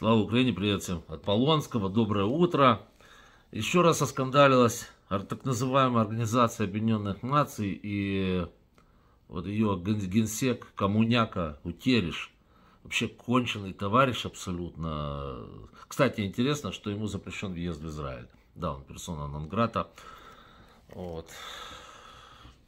Слава Украине, привет всем. От Полонского, доброе утро. Еще раз оскандалилась так называемая Организация Объединенных Наций и вот ее генсек Коммуняка Утериш. Вообще конченый товарищ абсолютно. Кстати, интересно, что ему запрещен въезд в Израиль. Да, он персона Нонграта. Вот.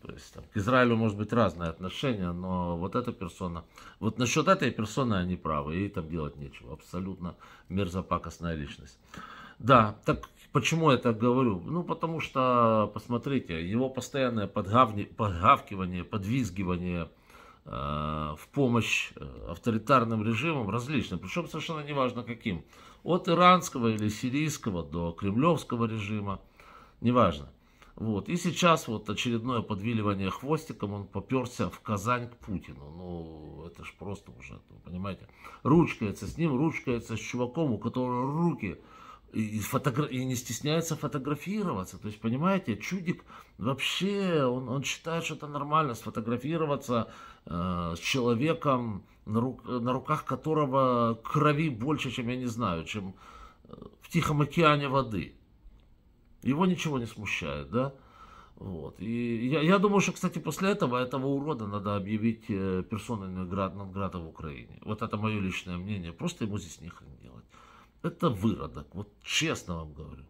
То есть там, к Израилю может быть разное отношение, но вот эта персона, вот насчет этой персоны они правы, ей там делать нечего. Абсолютно мерзопакостная личность. Да, так почему я так говорю? Ну, потому что, посмотрите, его постоянное подгавни, подгавкивание, подвизгивание э, в помощь э, авторитарным режимам различным, причем совершенно неважно каким, от иранского или сирийского до кремлевского режима, неважно. Вот. И сейчас вот очередное подвиливание хвостиком, он поперся в Казань к Путину. Ну, это ж просто уже, понимаете. Ручкается с ним, ручкается с чуваком, у которого руки и, фотогра... и не стесняется фотографироваться. То есть, понимаете, чудик вообще, он, он считает, что это нормально сфотографироваться э, с человеком, на, рук... на руках которого крови больше, чем, я не знаю, чем э, в Тихом океане воды. Его ничего не смущает, да? Вот. И я, я думаю, что, кстати, после этого этого урода надо объявить э, град Нонграда в Украине. Вот это мое личное мнение. Просто ему здесь нехрен делать. Это выродок. Вот честно вам говорю.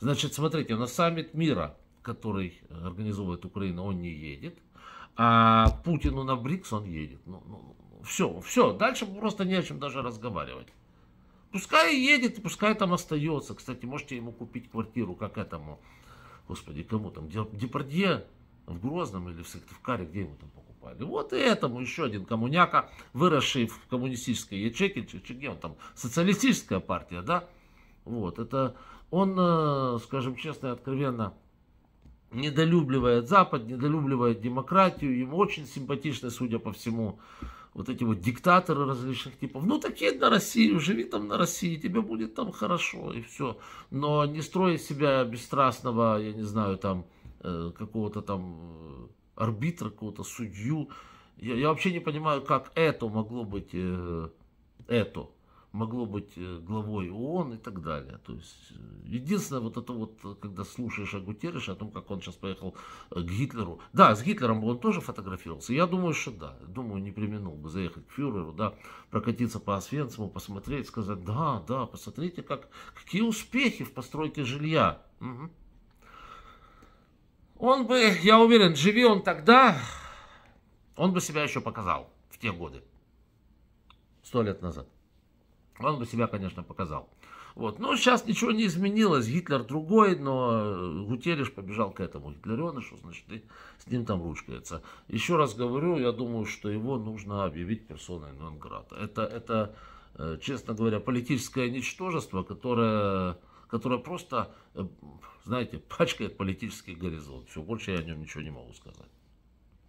Значит, смотрите, на саммит мира, который организовывает Украина, он не едет. А Путину на БРИКС он едет. Ну, ну, все, ну, все. Дальше просто не о чем даже разговаривать. Пускай едет пускай там остается. Кстати, можете ему купить квартиру, как этому, господи, кому там, Депардье в Грозном или в Сыктывкаре, где ему там покупали. Вот и этому еще один коммуняка, выросший в коммунистической ячейке, где он там, социалистическая партия, да? Вот, это он, э, скажем честно и откровенно, недолюбливает Запад, недолюбливает демократию, ему очень симпатичны, судя по всему, вот эти вот диктаторы различных типов. Ну, так едь на Россию, живи там на России, тебе будет там хорошо, и все. Но не строй себя бесстрастного, я не знаю, там, э, какого-то там э, арбитра, какого-то судью. Я, я вообще не понимаю, как это могло быть, э, это могло быть э, главой ООН и так далее. То есть, э, единственное, вот это вот, когда слушаешь о Гутеррише, о том, как он сейчас поехал э, к Гитлеру. Да, с Гитлером он тоже фотографировался. Я думаю, что да. Думаю, не применил бы заехать к фюреру, да, прокатиться по Освенциму, посмотреть, сказать, да, да, посмотрите, как, какие успехи в постройке жилья. Угу. Он бы, я уверен, живи он тогда, он бы себя еще показал в те годы, сто лет назад. Он бы себя, конечно, показал. Вот. Но сейчас ничего не изменилось. Гитлер другой, но э, Гутериш побежал к этому гитлеренышу, значит, и с ним там ручкается. Еще раз говорю, я думаю, что его нужно объявить персоной Нонграда. Это, это, э, честно говоря, политическое ничтожество, которое, которое просто, э, знаете, пачкает политический горизонт. Все, больше я о нем ничего не могу сказать.